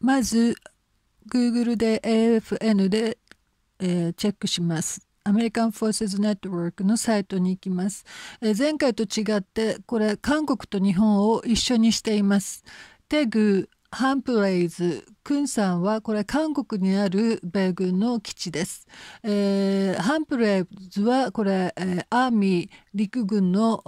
まず Google で AFN で、えー、チェックします。アメリカン・フォーセズ・ネットワークのサイトに行きます。えー、前回と違ってこれ韓国と日本を一緒にしています。テグハンプレイズ、クンさんはこれ韓国にある米軍の基地です。えー、ハンプレイズはこれ、えー、アーミー陸軍の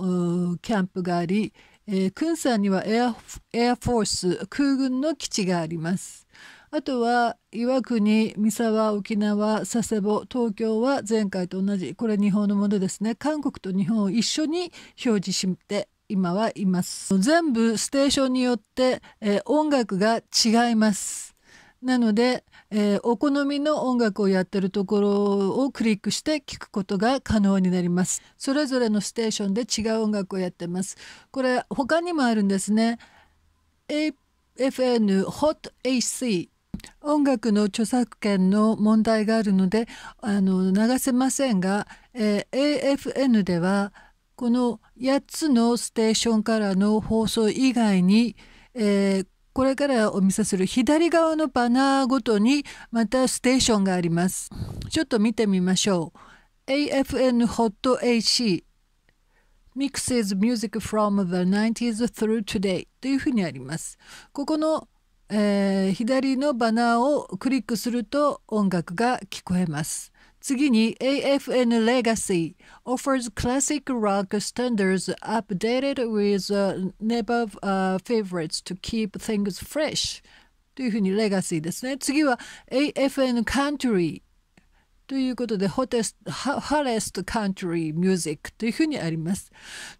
キャンプがあり、えー、クンさんにはエアエアフォース空軍の基地がありますあとは岩国三沢沖縄佐世保東京は前回と同じこれ日本のものですね韓国と日本を一緒に表示して今はいます全部ステーションによって、えー、音楽が違いますなのでえー、お好みの音楽をやってるところをクリックして聞くことが可能になりますそれぞれのステーションで違う音楽をやってますこれ他にもあるんですね AFN Hot AC 音楽の著作権の問題があるのであの流せませんが、えー、AFN ではこの8つのステーションからの放送以外に、えー、これからお見せする左側のバナーごとにまたステーションがあります。ちょっと見てみましょう。AFN Hot AC Mixes Music from the 90s through today というふうにあります。ここの、えー、左のバナーをクリックすると音楽が聞こえます。次に AFN Legacy offers classic rock standards updated with uh, uh favorites to keep things fresh というふうにレガシーですね。次は AFN Country ということで、ホテス、ハレストカントリーミュージックというふうにあります。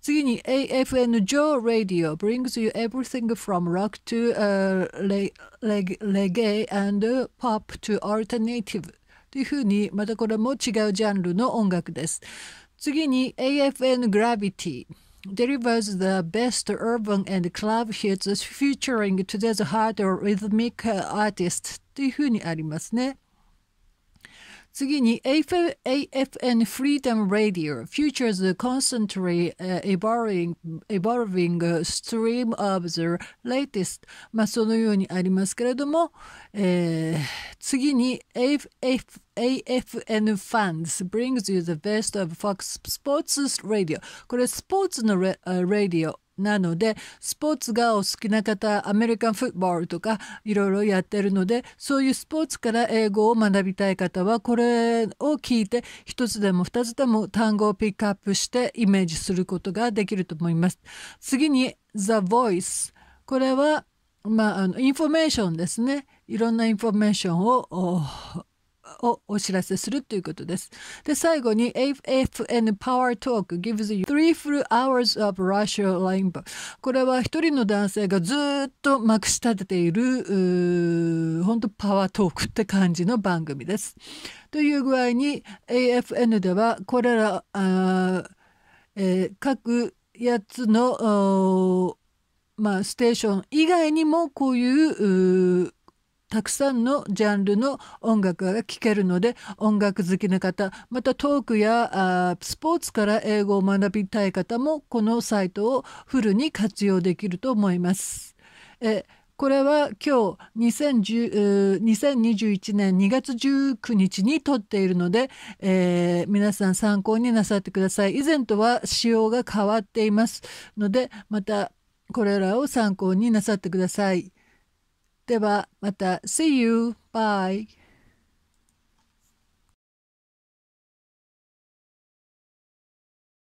次に AFN Joe Radio brings you everything from rock to、uh, reggae and pop to alternative というふうにまたこれも違うジャンルの音楽です。次に AFN Gravity delivers the best urban and club hits featuring today's hard rhythmic artists というふうにありますね。次に AFN Freedom Radio features a constantly evolving, evolving stream of the latest まあそのようにありますけれども、えー次に AFN Fans brings you the best of Fox Sports Radio これスポーツのレ、uh, r a d なので、スポーツがお好きな方、アメリカンフットボールとかいろいろやってるので、そういうスポーツから英語を学びたい方は、これを聞いて、一つでも二つでも単語をピックアップしてイメージすることができると思います。次に、The Voice。これは、まあ、あの、インフォメーションですね。いろんなインフォメーションをお知らせするということです。で、最後に AFN Power Talk gives you three full hours of Russia l i n b o これは一人の男性がずっとまくし立てている、本当パワートークって感じの番組です。という具合に AFN ではこれら、あえー、各8つの、まあ、ステーション以外にもこういう、うたくさんのジャンルの音楽が聴けるので音楽好きな方またトークやスポーツから英語を学びたい方もこのサイトをフルに活用できると思います。えこれは今日2021年2月19日に撮っているので、えー、皆さん参考になさってください。以前とは仕様が変わっていますのでまたこれらを参考になさってください。ではまた See you! Bye!